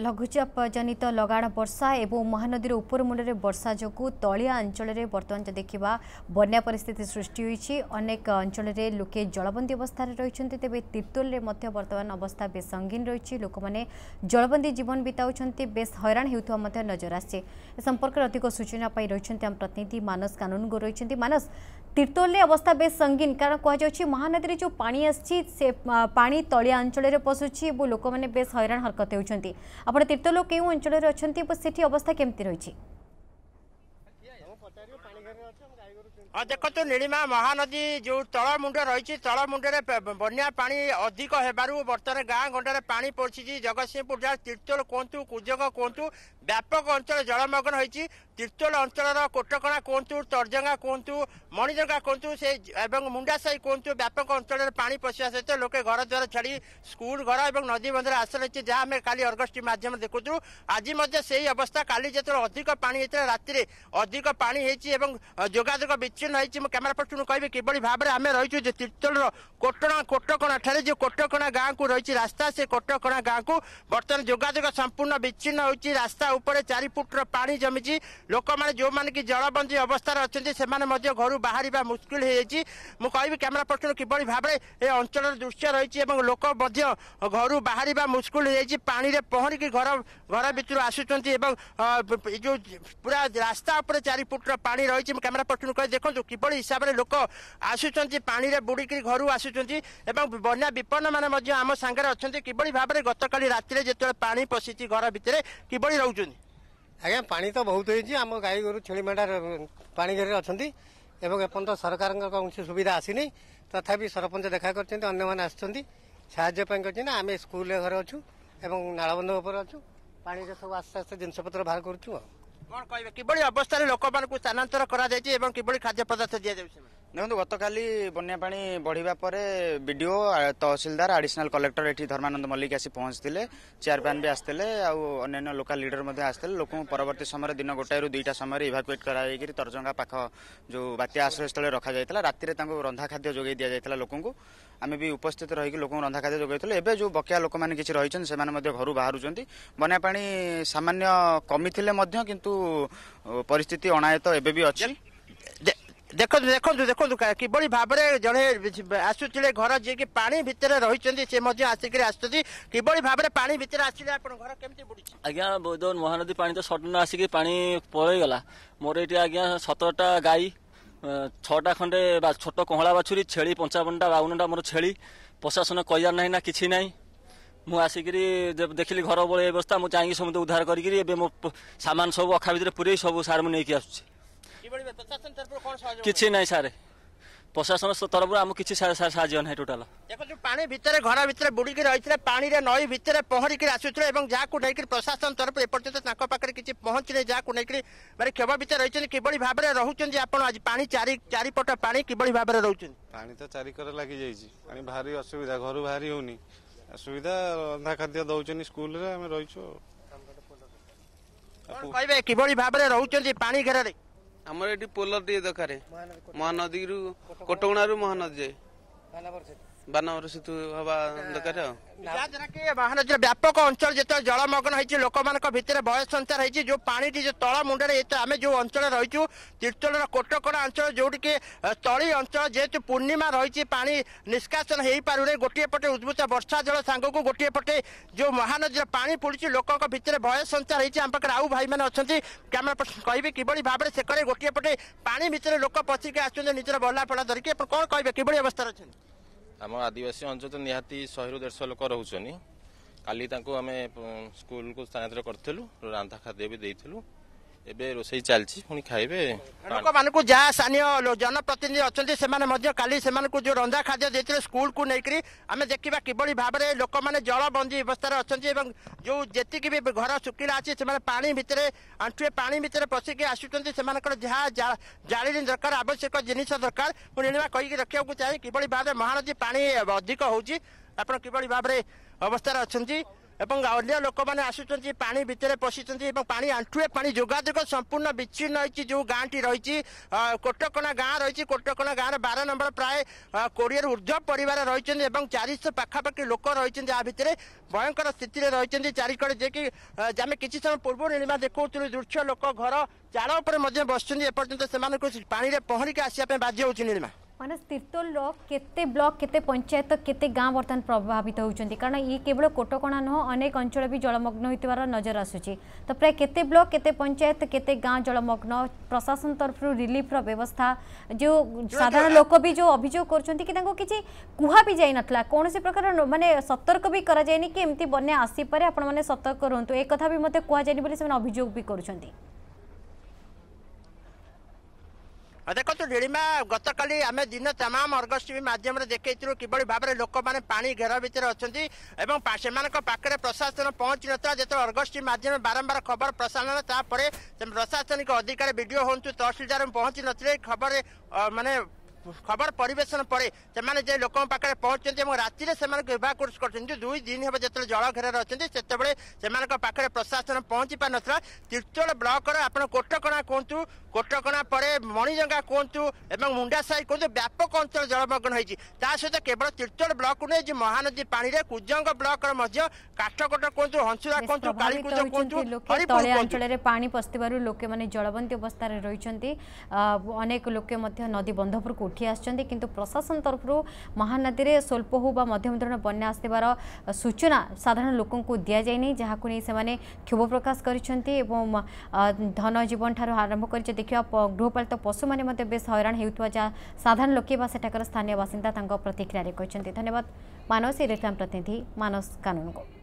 लघुचाप जनित लगाण वर्षा एवं महानदीर उपमूलर वर्षा जो त अञ्चल बर्तमान बना परिस्थिति सृष्टि हुन्छ अनेक अञ्चलले लोके जलबन्दी अवस्था रहे तिर्तोल बर्तमान अवस्था बे संगीन रही लोक मैंने जलबन्दी जीवन बिताउने बेस हैराण हुजर आसेम्क अधिक सूचना रही प्रतिनिधि मानस रही मानस ତୀର୍ତ୍ତୋଲରେ ଅବସ୍ଥା ବେଶ୍ ସଙ୍ଗୀନ କାରଣ କୁହାଯାଉଛି ମହାନଦୀରେ ଯେଉଁ ପାଣି ଆସିଛି ସେ ପାଣି ତଳିଆ ଅଞ୍ଚଳରେ ପଶୁଛି ଏବଂ ଲୋକମାନେ ବେଶ୍ ହଇରାଣ ହରକତ ହେଉଛନ୍ତି ଆପଣ ତୀର୍ତ୍ତୋଲ କେଉଁ ଅଞ୍ଚଳରେ ଅଛନ୍ତି ଏବଂ ସେଠି ଅବସ୍ଥା କେମିତି ରହିଛି ହଁ ଦେଖନ୍ତୁ ନୀଳିମା ମହାନଦୀ ଯେଉଁ ତଳ ମୁଣ୍ଡ ରହିଛି ତଳ ମୁଣ୍ଡରେ ବନ୍ୟା ପାଣି ଅଧିକ ହେବାରୁ ବର୍ତ୍ତମାନ ଗାଁ ଗଣ୍ଡାରେ ପାଣି ପଶିଛି ଜଗତସିଂହପୁର ଯାହା ତୀର୍ତ୍ତୋଲ କୁହନ୍ତୁ କୁଜଙ୍ଗ କୁହନ୍ତୁ ବ୍ୟାପକ ଅଞ୍ଚଳ ଜଳମଗ୍ନ ହୋଇଛି ତିର୍ତ୍ତୋଲ ଅଞ୍ଚଳର କୋଟକଣା କୁହନ୍ତୁ ତର୍ଜଙ୍ଗା କୁହନ୍ତୁ ମଣିଜଙ୍ଗା କୁହନ୍ତୁ ସେ ଏବଂ ମୁଣ୍ଡା ସାହି କୁହନ୍ତୁ ବ୍ୟାପକ ଅଞ୍ଚଳରେ ପାଣି ପଶିବା ସହିତ ଲୋକେ ଘର ଦ୍ୱାର ଛାଡ଼ି ସ୍କୁଲ ଘର ଏବଂ ନଦୀ ବନ୍ଧରେ ଆଶ୍ରୟ ରହିଛି ଯାହା ଆମେ କାଲି ଅର୍ଗଷ୍ଠୀ ମାଧ୍ୟମରେ ଦେଖୁଛୁ ଆଜି ମଧ୍ୟ ସେହି ଅବସ୍ଥା କାଲି ଯେତେବେଳେ ଅଧିକ ପାଣି ହେଇଥିଲା ରାତିରେ ଅଧିକ ପାଣି ହେଇଛି ଏବଂ ଯୋଗାଯୋଗ ବିଚ୍ଛିନ୍ନ ହୋଇଛି ମୁଁ କ୍ୟାମେରା ପର୍ସନ୍ କହିବି କିଭଳି ଭାବରେ ଆମେ ରହିଛୁ ଯେ ତିର୍ତ୍ତୋଲର କୋଟଣା କୋଟକଣା ଠାରେ ଯେଉଁ କୋଟକଣା ଗାଁକୁ ରହିଛି ରାସ୍ତା ସେ କୋଟକଣା ଗାଁକୁ ବର୍ତ୍ତମାନ ଯୋଗାଯୋଗ ସମ୍ପୂର୍ଣ୍ଣ ବିଚ୍ଛିନ୍ନ ହୋଇଛି ରାସ୍ତା ଉପରେ ଚାରି ଫୁଟର ପାଣି ଜମିଛି ଲୋକମାନେ ଯେଉଁମାନେ କି ଜଳବନ୍ଦୀ ଅବସ୍ଥାରେ ଅଛନ୍ତି ସେମାନେ ମଧ୍ୟ ଘରୁ ବାହାରିବା ମୁସ୍କିଲ ହୋଇଯାଇଛି ମୁଁ କହିବି କ୍ୟାମେରା ପର୍ସନ କିଭଳି ଭାବରେ ଏ ଅଞ୍ଚଳର ଦୃଶ୍ୟ ରହିଛି ଏବଂ ଲୋକ ମଧ୍ୟ ଘରୁ ବାହାରିବା ମୁସ୍କିଲ ହୋଇଯାଇଛି ପାଣିରେ ପହଁରିକି ଘର ଘର ଭିତରୁ ଆସୁଛନ୍ତି ଏବଂ ଯେଉଁ ପୁରା ରାସ୍ତା ଉପରେ ଚାରି ଫୁଟର ପାଣି ରହିଛି ମୁଁ କ୍ୟାମେରା ପର୍ସନକୁ କହି ଦେଖନ୍ତୁ କିଭଳି ହିସାବରେ ଲୋକ ଆସୁଛନ୍ତି ପାଣିରେ ବୁଡ଼ିକିରି ଘରୁ ଆସୁଛନ୍ତି ଏବଂ ବନ୍ୟା ବିପନ୍ନମାନେ ମଧ୍ୟ ଆମ ସାଙ୍ଗରେ ଅଛନ୍ତି କିଭଳି ଭାବରେ ଗତକାଲି ରାତିରେ ଯେତେବେଳେ ପାଣି ପଶିଛି ଘର ଭିତରେ କିଭଳି ରହୁଛନ୍ତି ଆଜ୍ଞା ପାଣି ତ ବହୁତ ହେଇଛି ଆମ ଗାଈ ଗୋରୁ ଛେଳି ମେଣ୍ଢା ପାଣି ଘେରରେ ଅଛନ୍ତି ଏବଂ ଏପର୍ଯ୍ୟନ୍ତ ସରକାରଙ୍କ କୌଣସି ସୁବିଧା ଆସିନି ତଥାପି ସରପଞ୍ଚ ଦେଖା କରିଛନ୍ତି ଅନ୍ୟମାନେ ଆସୁଛନ୍ତି ସାହାଯ୍ୟ ପାଇଁ କରିଛନ୍ତି ଆମେ ସ୍କୁଲରେ ଘରେ ଅଛୁ ଏବଂ ନାଳବନ୍ଧ ଉପରେ ଅଛୁ ପାଣିରେ ସବୁ ଆସ୍ତେ ଆସ୍ତେ ଜିନିଷପତ୍ର ବାହାର କରୁଛୁ ଆଉ କଣ କହିବେ କିଭଳି ଅବସ୍ଥାରେ ଲୋକମାନଙ୍କୁ ସ୍ଥାନାନ୍ତର କରାଯାଇଛି ଏବଂ କିଭଳି ଖାଦ୍ୟ ପଦାର୍ଥ ଦିଆଯାଉଛି ଦେଖନ୍ତୁ ଗତକାଲି ବନ୍ୟା ପାଣି ବଢ଼ିବା ପରେ ବିଡିଓ ତହସିଲଦାର ଆଡିସନାଲ କଲେକ୍ଟର ଏଠି ଧର୍ମାନନ୍ଦ ମଲ୍ଲିକ ଆସି ପହଞ୍ଚିଥିଲେ ଚେୟାରମ୍ୟାନ୍ ବି ଆସିଥିଲେ ଆଉ ଅନ୍ୟାନ୍ୟ ଲୋକାଲ ଲିଡର ମଧ୍ୟ ଆସିଥିଲେ ଲୋକଙ୍କୁ ପରବର୍ତ୍ତୀ ସମୟରେ ଦିନ ଗୋଟାଏରୁ ଦୁଇଟା ସମୟରେ ଇଭାକୁଏଟ୍ କରାଯାଇକରି ତର୍ଜଙ୍ଗା ପାଖ ଯେଉଁ ବାତ୍ୟା ଆଶ୍ରୟସ୍ଥଳୀ ରଖାଯାଇଥିଲା ରାତିରେ ତାଙ୍କୁ ରନ୍ଧା ଖାଦ୍ୟ ଯୋଗାଇ ଦିଆଯାଇଥିଲା ଲୋକଙ୍କୁ ଆମେ ବି ଉପସ୍ଥିତ ରହିକି ଲୋକଙ୍କୁ ରନ୍ଧା ଖାଦ୍ୟ ଯୋଗାଇଥିଲୁ ଏବେ ଯେଉଁ ବକେୟା ଲୋକମାନେ କିଛି ରହିଛନ୍ତି ସେମାନେ ମଧ୍ୟ ଘରୁ ବାହାରୁଛନ୍ତି ବନ୍ୟା ପାଣି ସାମାନ୍ୟ କମିଥିଲେ ମଧ୍ୟ କିନ୍ତୁ ପରିସ୍ଥିତି ଅଣାୟତ ଏବେ ବି ଅଛି দেখুন দেখুন দেখুন কিভাবে ভাবে জনে আসুলে ঘর যিনি পাঁচ ভিতরে রয়েছেন সে আসিকি আসছেন কিভাবে ভাবে পাঁচ ভিতরে আসলে আপনার ঘর কেমতি বুড়িছে আজ্ঞা বৈদন মহানদী পাঁচ তো সডন আসিকি পাঁচ পলাইগলা মোর এটি আজ্ঞা সতেরটা গাই ছটা খণ্ডে ছোট কহলা বাছুরি ছেড়ি পঞ্চাবনটা বাউনটা মোর ছেড়ি প্রশাসন কইয়ার নাই না কিছু নাই ମୁଁ ଆସିକିରି ଦେଖିଲି ଘର ଭଳି ଅବସ୍ଥା ମୁଁ ଯାଇକି ସମସ୍ତେ ଉଦ୍ଧାର କରିକିରି ଏବେ ମୋ ସାମାନ ସବୁ ଅଖା ଭିତରେ ପୁରେଇ ସବୁ ସାର୍ ମୁଁ ନେଇକି ଆସୁଛି ପ୍ରଶାସନ ତରଫରୁ ଆମକୁ କିଛି ସାହାଯ୍ୟ ନାହିଁ ଟୋଟାଲ ଦେଖନ୍ତୁ ପାଣି ଭିତରେ ଘର ଭିତରେ ବୁଡ଼ିକି ରହିଥିଲେ ପାଣିରେ ନଈ ଭିତରେ ପହଁରିକି ଆସୁଥିଲେ ଏବଂ ଯାହାକୁ ନେଇକି ପ୍ରଶାସନ ତରଫରୁ ଏପର୍ଯ୍ୟନ୍ତ ତାଙ୍କ ପାଖରେ କିଛି ପହଞ୍ଚିନି ଯାହାକୁ ନେଇକି ମାନେ କ୍ଷୋଭ ଭିତରେ ରହିଛନ୍ତି କିଭଳି ଭାବରେ ରହୁଛନ୍ତି ଆପଣ ଆଜି ପାଣି ଚାରି ଚାରିପଟ ପାଣି କିଭଳି ଭାବରେ ରହୁଛନ୍ତି ପାଣି ତ ଚାରିକରେ ଲାଗିଯାଇଛି ପାଣି ଭାରି ଅସୁବିଧା ଘରୁ ବାହାରି ହଉନି ଅସୁବିଧା ରନ୍ଧା ଖାଦ୍ୟ ଦଉଛନ୍ତି ସ୍କୁଲରେ ଆମେ ରହିଛୁ କହିବେ କିଭଳି ଭାବରେ ରହୁଛନ୍ତି ପାଣି ଘେରରେ ଆମର ଏଠି ପୋଲ ଦରକାର ମହାନଦୀରୁ କଟକଣାରୁ ମହାନଦୀ ଯାଏ ବାନର ସେତୁ ହେବା ଦରକାର ଯାହାଦ୍ୱାରାକି ମହାନଦୀର ବ୍ୟାପକ ଅଞ୍ଚଳ ଯେତେବେଳେ ଜଳମଗ୍ନ ହେଇଛି ଲୋକମାନଙ୍କ ଭିତରେ ଭୟ ସଞ୍ଚାର ହେଇଛି ଯେଉଁ ପାଣିଟି ଯେଉଁ ତଳ ମୁଣ୍ଡରେ ଆମେ ଯେଉଁ ଅଞ୍ଚଳରେ ରହିଛୁ ତିର୍ତ୍ତୋଳର କୋଟକଣା ଅଞ୍ଚଳ ଯେଉଁଠିକି ତଳି ଅଞ୍ଚଳ ଯେହେତୁ ପୂର୍ଣ୍ଣିମା ରହିଛି ପାଣି ନିଷ୍କାସନ ହେଇପାରୁନି ଗୋଟିଏ ପଟେ ଉଦ୍ଭୂତ ବର୍ଷା ଜଳ ସାଙ୍ଗକୁ ଗୋଟିଏ ପଟେ ଯେଉଁ ମହାନଦୀର ପାଣି ପଡ଼ୁଛି ଲୋକଙ୍କ ଭିତରେ ଭୟ ସଞ୍ଚାର ହେଇଛି ଆମ ପାଖରେ ଆଉ ଭାଇମାନେ ଅଛନ୍ତି କ୍ୟାମେରା ପର୍ସନ କହିବେ କିଭଳି ଭାବରେ ସେକରେ ଗୋଟିଏ ପଟେ ପାଣି ଭିତରେ ଲୋକ ପଶିକି ଆସୁଛନ୍ତି ନିଜର ବଲା ଫଲା ଧରିକି ଆପଣ କ'ଣ କହିବେ କିଭଳି ଅବସ୍ଥାରେ ଅଛନ୍ତି ଆମ ଆଦିବାସୀ ଅଞ୍ଚଳ ତ ନିହାତି ଶହେରୁ ଦେଢ଼ଶହ ଲୋକ ରହୁଛନ୍ତି କାଲି ତାଙ୍କୁ ଆମେ ସ୍କୁଲକୁ ସ୍ଥାନାନ୍ତର କରିଥିଲୁ ରାନ୍ଧା ଖାଦ୍ୟ ବି ଦେଇଥିଲୁ ଏବେ ରୋଷେଇ ଚାଲିଛି ପୁଣି ଖାଇବେ ଲୋକମାନଙ୍କୁ ଯାହା ସ୍ଥାନୀୟ ଜନପ୍ରତିନିଧି ଅଛନ୍ତି ସେମାନେ ମଧ୍ୟ କାଲି ସେମାନଙ୍କୁ ଯେଉଁ ରନ୍ଧା ଖାଦ୍ୟ ଦେଇଥିଲେ ସ୍କୁଲକୁ ନେଇକରି ଆମେ ଦେଖିବା କିଭଳି ଭାବରେ ଲୋକମାନେ ଜଳବନ୍ଦୀ ଅବସ୍ଥାରେ ଅଛନ୍ତି ଏବଂ ଯେଉଁ ଯେତିକି ବି ଘର ଶୁଖିଲା ଅଛି ସେମାନେ ପାଣି ଭିତରେ ଆଣ୍ଠୁଏ ପାଣି ଭିତରେ ପଶିକି ଆସୁଛନ୍ତି ସେମାନଙ୍କର ଯାହା ଜାଳେଣୀ ଦରକାର ଆବଶ୍ୟକ ଜିନିଷ ଦରକାର ମୁଁ ନିଣିବା କହିକି ରଖିବାକୁ ଚାହେଁ କିଭଳି ଭାବରେ ମହାନଦୀ ପାଣି ଅଧିକ ହେଉଛି ଆପଣ କିଭଳି ଭାବରେ ଅବସ୍ଥାରେ ଅଛନ୍ତି ଏବଂ ଅନ୍ୟ ଲୋକମାନେ ଆସୁଛନ୍ତି ପାଣି ଭିତରେ ପଶିଛନ୍ତି ଏବଂ ପାଣି ଆଣ୍ଠୁଏ ପାଣି ଯୋଗାଯୋଗ ସମ୍ପୂର୍ଣ୍ଣ ବିଚ୍ଛିନ୍ନ ହୋଇଛି ଯେଉଁ ଗାଁଟି ରହିଛି କୋଟକଣା ଗାଁ ରହିଛି କୋଟକଣା ଗାଁର ବାର ନମ୍ବର ପ୍ରାୟ କୋଡ଼ିଏରୁ ଉର୍ଦ୍ଧ୍ୱ ପରିବାର ରହିଛନ୍ତି ଏବଂ ଚାରିଶହ ପାଖାପାଖି ଲୋକ ରହିଛନ୍ତି ଏହା ଭିତରେ ଭୟଙ୍କର ସ୍ଥିତିରେ ରହିଛନ୍ତି ଚାରିକଡ଼େ ଯିଏକି ଆମେ କିଛି ସମୟ ପୂର୍ବରୁ ନିର୍ମା ଦେଖାଉଥିଲୁ ଦୃଶ୍ୟ ଲୋକ ଘର ଚାଳ ଉପରେ ମଧ୍ୟ ବସିଛନ୍ତି ଏପର୍ଯ୍ୟନ୍ତ ସେମାନଙ୍କୁ ପାଣିରେ ପହଁରିକି ଆସିବା ପାଇଁ ବାଧ୍ୟ ହେଉଛି ନିର୍ମା ମାନେ ତିର୍ତ୍ତୋଲର କେତେ ବ୍ଲକ କେତେ ପଞ୍ଚାୟତ କେତେ ଗାଁ ବର୍ତ୍ତମାନ ପ୍ରଭାବିତ ହେଉଛନ୍ତି କାରଣ ଇଏ କେବଳ କୋଟକଣା ନୁହଁ ଅନେକ ଅଞ୍ଚଳ ବି ଜଳମଗ୍ନ ହୋଇଥିବାର ନଜର ଆସୁଛି ତ ପ୍ରାୟ କେତେ ବ୍ଲକ କେତେ ପଞ୍ଚାୟତ କେତେ ଗାଁ ଜଳମଗ୍ନ ପ୍ରଶାସନ ତରଫରୁ ରିଲିଫର ବ୍ୟବସ୍ଥା ଯେଉଁ ସାଧାରଣ ଲୋକ ବି ଯେଉଁ ଅଭିଯୋଗ କରୁଛନ୍ତି କି ତାଙ୍କୁ କିଛି କୁହା ବି ଯାଇନଥିଲା କୌଣସି ପ୍ରକାର ମାନେ ସତର୍କ ବି କରାଯାଇନି କି ଏମିତି ବନ୍ୟା ଆସିପାରେ ଆପଣମାନେ ସତର୍କ ରୁହନ୍ତୁ ଏ କଥା ବି ମଧ୍ୟ କୁହାଯାଇନି ବୋଲି ସେମାନେ ଅଭିଯୋଗ ବି କରୁଛନ୍ତି ଦେଖନ୍ତୁ ନୀଳିମା ଗତକାଲି ଆମେ ଦିନ ତମାମ ଅର୍ଗସ୍ ଟିଭି ମାଧ୍ୟମରେ ଦେଖେଇଥିଲୁ କିଭଳି ଭାବରେ ଲୋକମାନେ ପାଣି ଘେର ଭିତରେ ଅଛନ୍ତି ଏବଂ ସେମାନଙ୍କ ପାଖରେ ପ୍ରଶାସନ ପହଞ୍ଚି ନଥିଲା ଯେତେବେଳେ ଅର୍ଗସ୍ ଟିଭି ମାଧ୍ୟମରେ ବାରମ୍ବାର ଖବର ପ୍ରସାରଣ ତାପରେ ପ୍ରଶାସନିକ ଅଧିକାରୀ ବିଡ଼ିଓ ହୁଅନ୍ତୁ ତହସିଲଦାର ପହଞ୍ଚି ନଥିଲେ ଖବର ମାନେ খবর পরিবেশন পরে সে যে লোক পাখে পৌঁছাতে এবং রাতে সে ইভাকুট করছেন দুই দিন হব যেত জল ঘেরে অনেক সেতবে সে পাখে প্রশাসন পৌঁছি পার নির্চল ব্লকর আপনার কোটকণা কুহতু কোটকণা পরে মণিজঙ্গা কুহতু এবং মুন্ডা সাই কুহতু ব্যাপক অঞ্চল জলমগ্ন হয়েছে তা সহ কেবল তীর্চল ব্লক নয় যে মহানদী পাড়ে কুজঙ্গ ব্লকর মধ্যে কাঠকোট কুহতু হংসুরা কুহতু কালীকুজ কুহতু হরিপুর অঞ্চলের পানি পশিবার লোকে মানে জলবন্দী অবস্থায় রয়েছেন অনেক লোকে নদী বন্ধপুরকু উঠি আসছেন কিন্তু প্রশাসন তরফর মহানদী স্বল্প হো বা মধ্যম ধরনের বন্যা আসবার সূচনা সাধারণ লোক দিয়া যাই না যা সে ক্ষোভ প্রকাশ করেছেন এবং ধন জীবন ঠার আরম্ভ করে দেখা গৃহপালিত পশু মানে বেশ হইরাণ হেউথিবা যা সাধারণ লোকে বা সেঠাকার স্থানীয় বাসিন্দা তাঙ্ক প্রতিক্রিয়ারে କହିଛନ୍ତି ଧନ୍ୟବାଦ ମାନସ ଇରେକ୍ରାମ ପ୍ରତିନିଧି ମାନସ କାନୁନଙ୍କୁ